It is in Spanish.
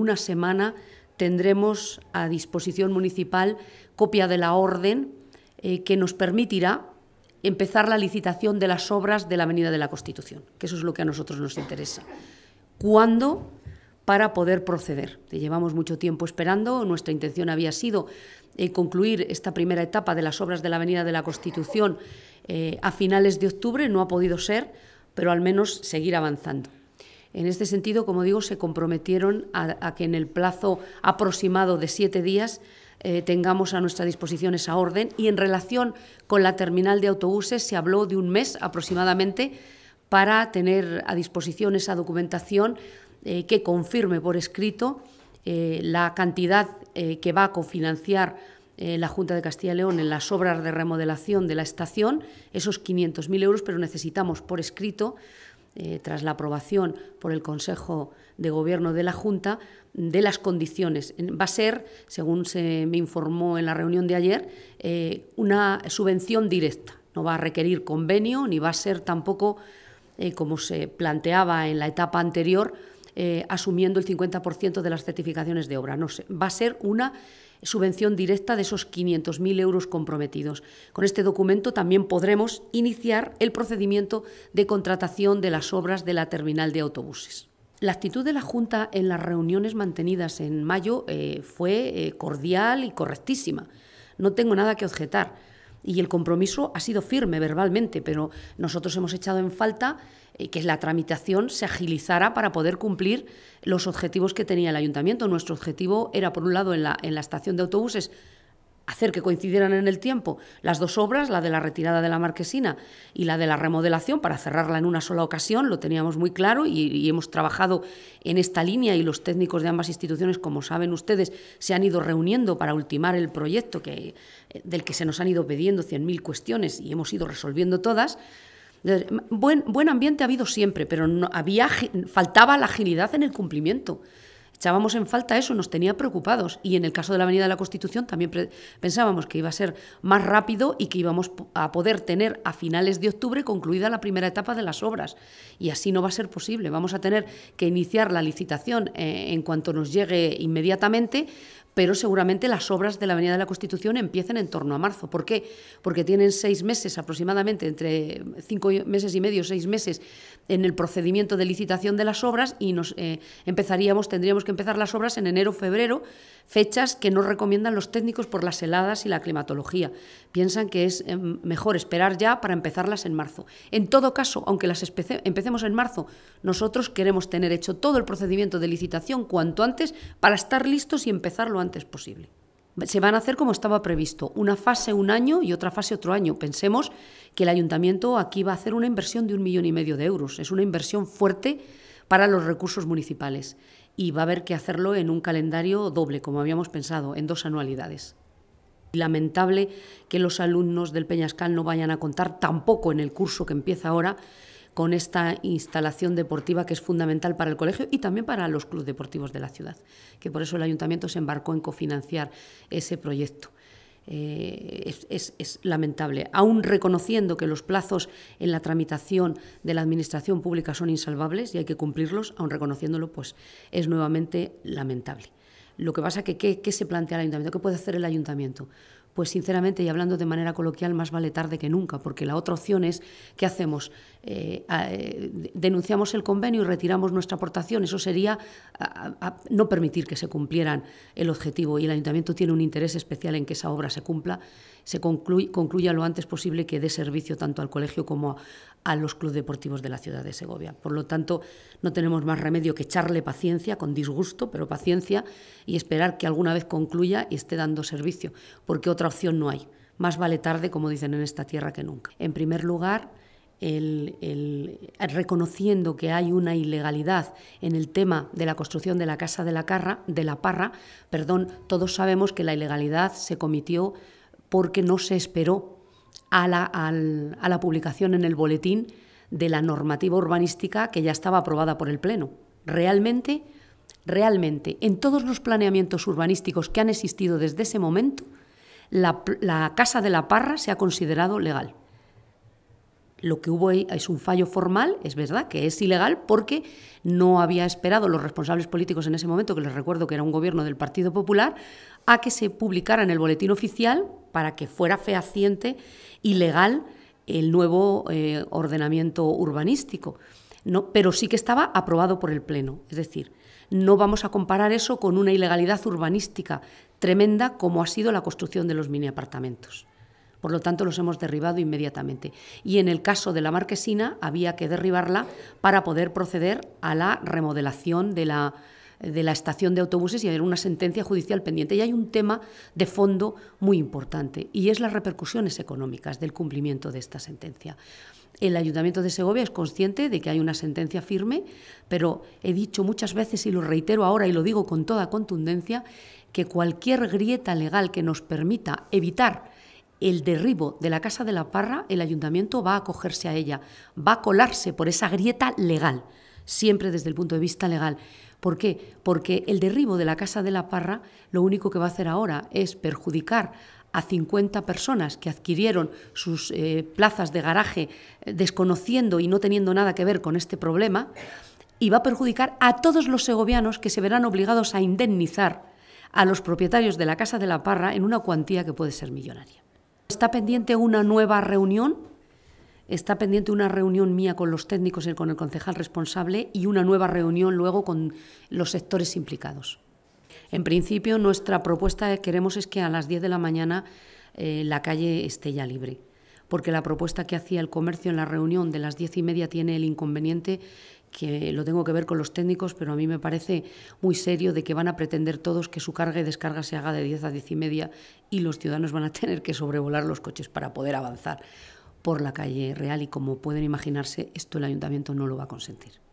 una semana tendremos a disposición municipal copia de la orden eh, que nos permitirá empezar la licitación de las obras de la Avenida de la Constitución, que eso es lo que a nosotros nos interesa. ¿Cuándo? Para poder proceder. Llevamos mucho tiempo esperando, nuestra intención había sido eh, concluir esta primera etapa de las obras de la Avenida de la Constitución eh, a finales de octubre, no ha podido ser, pero al menos seguir avanzando. En este sentido, como digo, se comprometieron a, que en el plazo aproximado de siete días eh, tengamos a nuestra disposición esa orden y en relación con la terminal de autobuses se habló de un mes aproximadamente para tener a disposición esa documentación eh, que confirme por escrito eh, la cantidad que va a cofinanciar la Junta de Castilla y León en las obras de remodelación de la estación, esos 500.000 euros, pero necesitamos por escrito eh, tras la aprobación por el Consejo de Gobierno de la Junta, de las condiciones. Va a ser, según se me informó en la reunión de ayer, eh, una subvención directa. No va a requerir convenio ni va a ser tampoco, eh, como se planteaba en la etapa anterior, eh, asumiendo el 50% de las certificaciones de obra. No sé, va a ser una subvención directa de esos 500.000 euros comprometidos. Con este documento también podremos iniciar el procedimiento de contratación de las obras de la terminal de autobuses. La actitud de la Junta en las reuniones mantenidas en mayo eh, fue eh, cordial y correctísima. No tengo nada que objetar. Y el compromiso ha sido firme verbalmente, pero nosotros hemos echado en falta eh, que la tramitación se agilizara para poder cumplir los objetivos que tenía el ayuntamiento. Nuestro objetivo era, por un lado, en la, estación de autobuses, hacer que coincidieran en el tiempo las dos obras, la de la retirada de la marquesina y la de la remodelación, para cerrarla en una sola ocasión, lo teníamos muy claro y, hemos trabajado en esta línea y los técnicos de ambas instituciones, como saben ustedes, se han ido reuniendo para ultimar el proyecto que, eh, del que se nos han ido pidiendo 100.000 cuestiones y hemos ido resolviendo todas. Buen, buen ambiente ha habido siempre, pero había, faltaba la agilidad en el cumplimiento. Echábamos en falta eso, nos tenía preocupados. Y en el caso de la Avenida de la Constitución también pensábamos que iba a ser más rápido y que íbamos a poder tener a finales de octubre concluida la primera etapa de las obras. Y así no va a ser posible. Vamos a tener que iniciar la licitación eh, en cuanto nos llegue inmediatamente pero seguramente las obras de la Avenida de la Constitución empiecen en torno a marzo. ¿Por qué? Porque tienen seis meses aproximadamente, entre cinco meses y medio, seis meses, en el procedimiento de licitación de las obras y nos eh, tendríamos que empezar las obras en enero, febrero, fechas que no recomiendan los técnicos por las heladas y la climatología. Piensan que es em, mejor esperar ya para empezarlas en marzo. En todo caso, aunque las empecemos en marzo, nosotros queremos tener hecho todo el procedimiento de licitación cuanto antes para estar listos y empezarlo antes es posible. Se van a hacer como estaba previsto, una fase un año y otra fase otro año. Pensemos que el ayuntamiento aquí va a hacer una inversión de un millón y medio de euros. Es una inversión fuerte para los recursos municipales y va a haber que hacerlo en un calendario doble, como habíamos pensado, en dos anualidades. Lamentable que los alumnos del Peñascal no vayan a contar tampoco en el curso que empieza ahora con esta instalación deportiva que es fundamental para el colegio y también para los clubes deportivos de la ciudad, que por eso el ayuntamiento se embarcó en cofinanciar ese proyecto. Eh, es, lamentable. Aún reconociendo que los plazos en la tramitación de la Administración Pública son insalvables y hay que cumplirlos, aún reconociéndolo, pues es nuevamente lamentable. Lo que pasa que, qué se plantea el ayuntamiento? ¿Qué puede hacer el ayuntamiento? pues sinceramente y hablando de manera coloquial, más vale tarde que nunca, porque la otra opción es, ¿qué hacemos? Eh, eh, denunciamos el convenio y retiramos nuestra aportación. Eso sería no permitir que se cumplieran el objetivo y el ayuntamiento tiene un interés especial en que esa obra se cumpla, se concluya, lo antes posible que dé servicio tanto al colegio como a, los clubes deportivos de la ciudad de Segovia. Por lo tanto, no tenemos más remedio que echarle paciencia, con disgusto, pero paciencia, y esperar que alguna vez concluya y esté dando servicio, porque otra opción no hay. Más vale tarde, como dicen en esta tierra, que nunca. En primer lugar, reconociendo que hay una ilegalidad en el tema de la construcción de la casa de la, carra, de la parra, perdón, todos sabemos que la ilegalidad se cometió porque no se esperó a la, a la publicación en el boletín de la normativa urbanística que ya estaba aprobada por el Pleno. Realmente, realmente, en todos los planeamientos urbanísticos que han existido desde ese momento, la, casa de la parra se ha considerado legal. Lo que hubo es un fallo formal, es verdad, que es ilegal porque no había esperado los responsables políticos en ese momento, que les recuerdo que era un gobierno del Partido Popular, a que se publicara en el boletín oficial para que fuera fehaciente y legal el nuevo eh, ordenamiento urbanístico. No, pero sí que estaba aprobado por el Pleno. Es decir, no vamos a comparar eso con una ilegalidad urbanística tremenda como ha sido la construcción de los mini apartamentos. Por lo tanto, los hemos derribado inmediatamente. Y en el caso de la marquesina, había que derribarla para poder proceder a la remodelación de la, de la estación de autobuses y haber una sentencia judicial pendiente. Y hay un tema de fondo muy importante, y es las repercusiones económicas del cumplimiento de esta sentencia. El Ayuntamiento de Segovia es consciente de que hay una sentencia firme, pero he dicho muchas veces y lo reitero ahora y lo digo con toda contundencia, que cualquier grieta legal que nos permita evitar el derribo de la Casa de la Parra, el Ayuntamiento va a acogerse a ella, va a colarse por esa grieta legal, siempre desde el punto de vista legal. ¿Por qué? Porque el derribo de la Casa de la Parra lo único que va a hacer ahora es perjudicar a 50 personas que adquirieron sus eh, plazas de garaje eh, desconociendo y no teniendo nada que ver con este problema, y va a perjudicar a todos los segovianos que se verán obligados a indemnizar a los propietarios de la Casa de la Parra en una cuantía que puede ser millonaria. Está pendiente una nueva reunión, está pendiente una reunión mía con los técnicos y con el concejal responsable y una nueva reunión luego con los sectores implicados. En principio, nuestra propuesta que queremos es que a las 10 de la mañana eh, la calle esté ya libre, porque la propuesta que hacía el comercio en la reunión de las 10 y media tiene el inconveniente que lo tengo que ver con los técnicos, pero a mí me parece muy serio de que van a pretender todos que su carga y descarga se haga de 10 a 10 y media y los ciudadanos van a tener que sobrevolar los coches para poder avanzar por la calle real y como pueden imaginarse esto el ayuntamiento no lo va a consentir.